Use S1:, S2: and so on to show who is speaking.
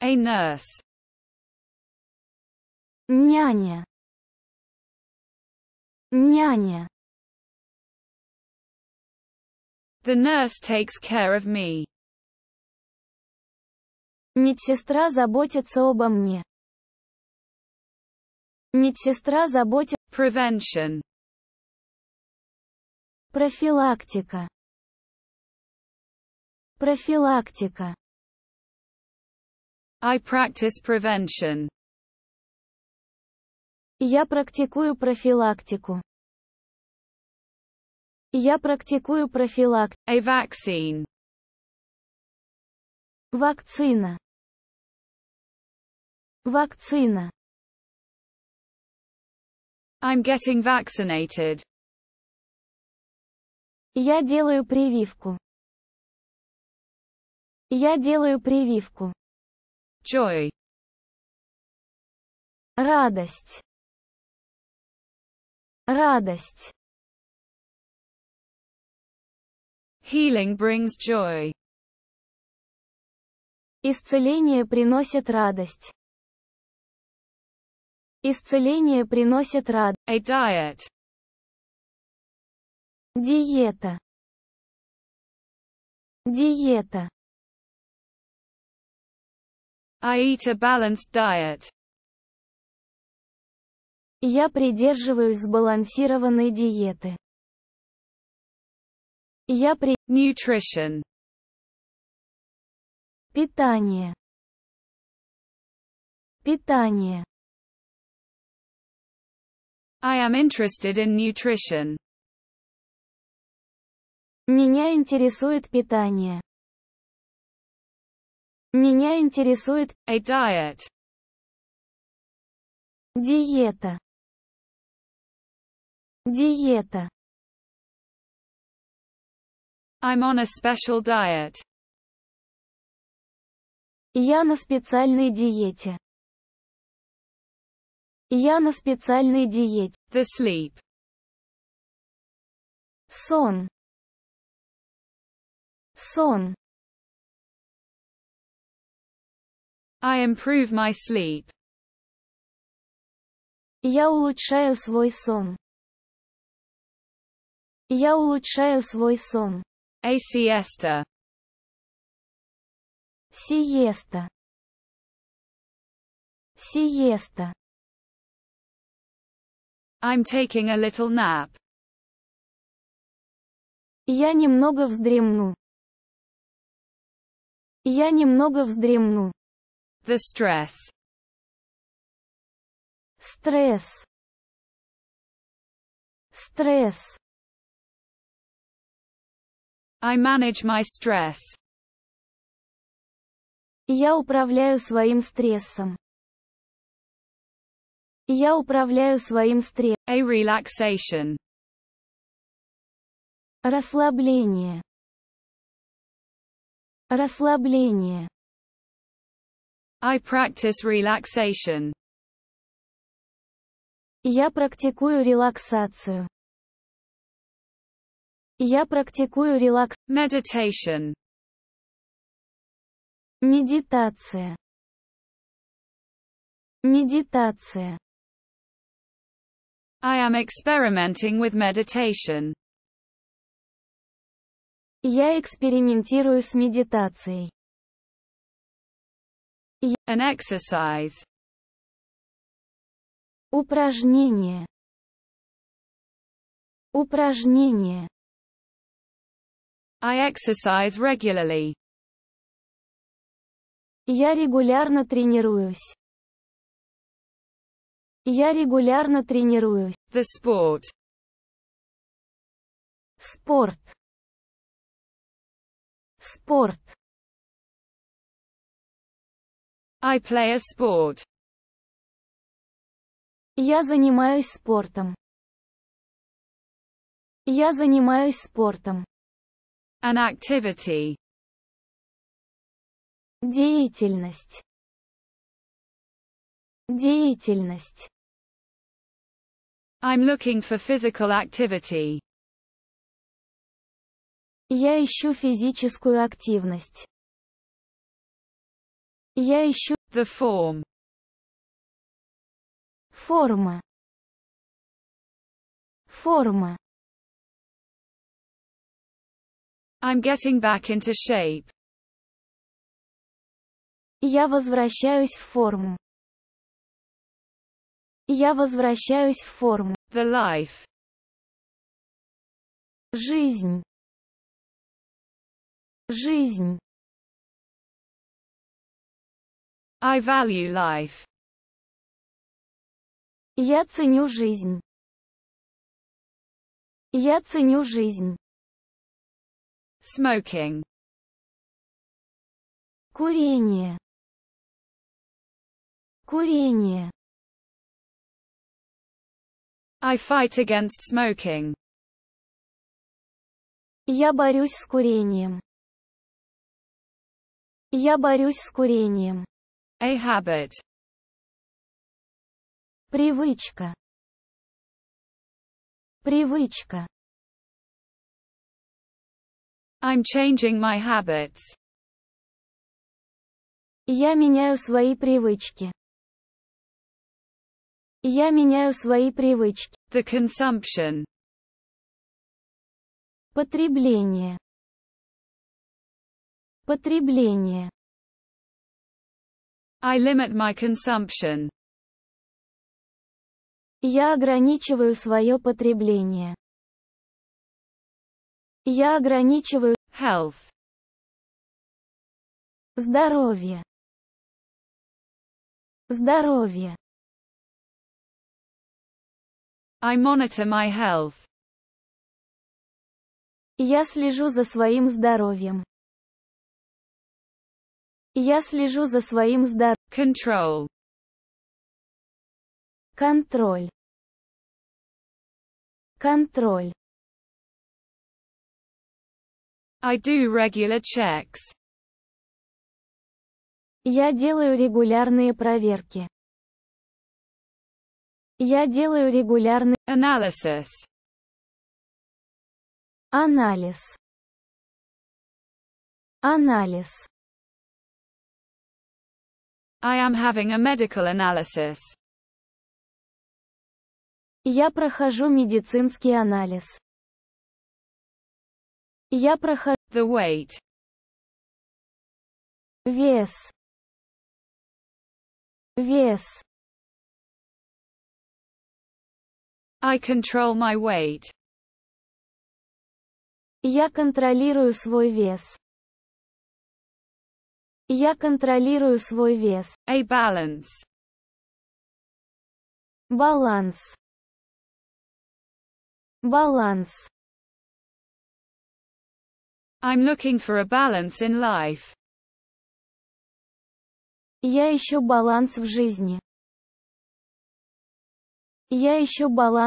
S1: A nurse. Няня. Няня. The nurse takes care of me. Медсестра заботится обо мне. Медсестра заботится. Prevention. Профилактика. Профилактика. I practice prevention. Я практикую профилактику. Я практикую профилактику. A vaccine. Вакцина. Вакцина. I'm getting vaccinated. Я делаю прививку. Я делаю прививку joy радость радость healing brings joy исцеление приносит радость исцеление приносит радость diet диета диета I eat a balanced diet. Я придерживаюсь сбалансированной диеты. Я при... Nutrition. Питание. Питание. I am interested in nutrition. Меня интересует питание. Меня интересует a diet. Диета. Диета. I'm on a special diet. Я на специальной диете. Я на специальной диете. The sleep. Сон. Сон. I improve my sleep. Я улучшаю свой сон. Я улучшаю свой сон. A siesta. Сиеста. Сиеста. I'm taking a little nap. Я немного вздремну. Я немного вздремну. The stress. Стресс. Стресс. I manage my stress. Я управляю своим стрессом. Я управляю своим стрессом. A relaxation. Расслабление. Расслабление. I practice relaxation. Я практикую релаксацию. Я практикую релакс... Meditation. Медитация. Медитация. I am experimenting with meditation. Я экспериментирую с медитацией. An exercise. Упражнение. Упражнение. I exercise regularly. Я регулярно тренируюсь. Я регулярно тренируюсь. The sport. Спорт. Спорт. I play a sport. Я занимаюсь спортом. Я занимаюсь спортом. An activity. Деятельность. Деятельность. I'm looking for physical activity. Я ищу физическую активность. Я ищу. The form. Форма. Форма. I'm getting back into shape. Я возвращаюсь в форму. Я возвращаюсь в форму. The life. Жизнь. Жизнь. I value life. Я ценю жизнь. Я ценю жизнь. Smoking. Курение. Курение. I fight against smoking. Я борюсь с курением. Я борюсь с курением. A habit. Привычка. Привычка. I'm changing my habits. Я меняю свои привычки. Я меняю свои привычки. The consumption. Потребление. Потребление. I limit my consumption. Я ограничиваю свое потребление. Я ограничиваю health. Здоровье. Здоровье. I monitor my health. Я слежу за своим здоровьем. Я слежу за своим здоровьем. Control. Контроль. Контроль. I do regular checks. Я делаю регулярные проверки. Я делаю регулярный analysis. Анализ. Анализ. I am having a medical analysis. Я прохожу медицинский анализ. Я прохожу... The weight. Вес. Вес. I control my weight. Я контролирую свой вес. Я контролирую свой вес. A balance. Баланс. Баланс. I'm looking for a balance in life. Я ищу баланс в жизни. Я ищу баланс